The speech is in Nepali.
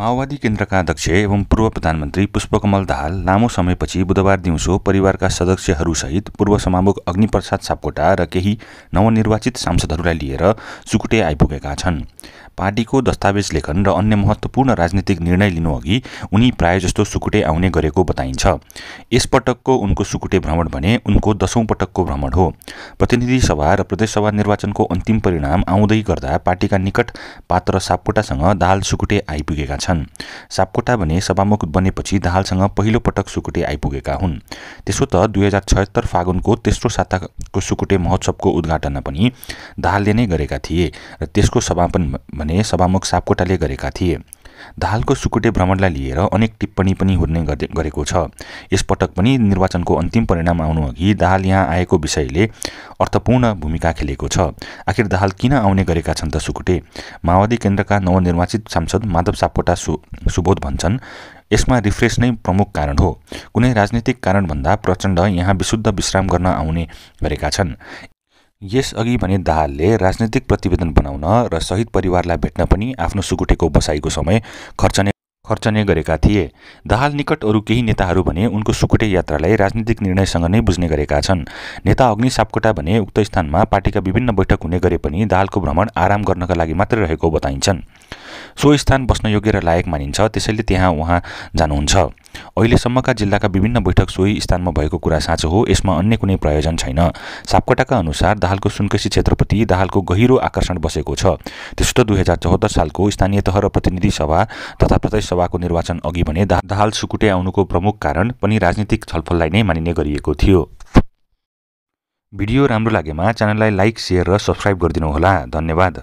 माओवादी केन्द्रका अध्यक्ष एवं पूर्व प्रधानमन्त्री पुष्पकमल दाहाल लामो समयपछि बुधबार दिउँसो परिवारका सदस्यहरूसहित पूर्व सभामुख अग्निप्रसाद सापकोटा र केही नवनिर्वाचित सांसदहरूलाई लिएर सुकुटे आइपुगेका छन् पार्टीको दस्तावेज लेखन र अन्य महत्त्वपूर्ण राजनीतिक निर्णय लिनुअघि उनी प्रायजस्तो सुकुटे आउने गरेको बताइन्छ यसपटकको उनको सुकुटे भ्रमण भने उनको दशौँ पटकको भ्रमण हो प्रतिनिधि सभा र प्रदेशसभा निर्वाचनको अन्तिम परिणाम आउँदै गर्दा पार्टीका निकट पात्र सापकोटासँग दाहाल सुकुटे आइपुगेका छन् सापकोटा भने सभामुख बनेपछि दाहालसँग पहिलो पटक सुकुटे आइपुगेका हुन् त्यसो त दुई हजार छयत्तर फागुनको तेस्रो साताको सुकुटे महोत्सवको उद्घाटन पनि दाहालले नै गरेका थिए र त्यसको समापन भने सभामुख सापकोटाले गरेका थिए दाहालको सुकुटे भ्रमणलाई लिएर अनेक टिप्पणी पनि हुने गरेको छ यसपटक पनि निर्वाचनको अन्तिम परिणाम आउनु अघि दाहाल यहाँ आएको विषयले अर्थपूर्ण भूमिका खेलेको छ आखिर दाहाल किन आउने गरेका छन् त सुकुटे माओवादी केन्द्रका नवनिर्वाचित सांसद माधव सापकोटा सु सुबोध भन्छन् यसमा रिफ्रेस नै प्रमुख कारण हो कुनै राजनीतिक कारणभन्दा प्रचण्ड यहाँ विशुद्ध विश्राम गर्न आउने गरेका छन् यसअघि भने दाहालले राजनैतिक प्रतिवेदन बनाउन र शहीद परिवारलाई भेट्न पनि आफ्नो सुकुटेको बसाइको समय खर्चने खर्चने गरेका थिए दाहाल निकट अरू केही नेताहरू भने उनको सुकुटे यात्रालाई राजनीतिक निर्णयसँग नै बुझ्ने गरेका छन् नेता अग्नि सापकोटा भने उक्त स्थानमा पार्टीका विभिन्न बैठक हुने गरे पनि दाहालको भ्रमण आराम गर्नका लागि मात्रै रहेको बताइन्छन् सो स्थान बस्न योग्य र लायक मानिन्छ त्यसैले त्यहाँ उहाँ जानुहुन्छ अहिलेसम्मका जिल्लाका विभिन्न बैठक सोही स्थानमा भएको कुरा साँचो हो यसमा अन्य कुनै प्रयोजन छैन सापकोटाका अनुसार दाहालको सुनकेसी क्षेत्रप्रति दाहालको गहिरो आकर्षण बसेको छ त्यस्तो दुई हजार चौहत्तर सालको स्थानीय तह र प्रतिनिधि सभा तथा प्रदेश सभाको निर्वाचन अघि भने दाहाल सुकुटे आउनुको प्रमुख कारण पनि राजनीतिक छलफललाई नै मानिने गरिएको थियो भिडियो राम्रो लागेमा च्यानललाई लाइक सेयर र सब्सक्राइब गरिदिनुहोला धन्यवाद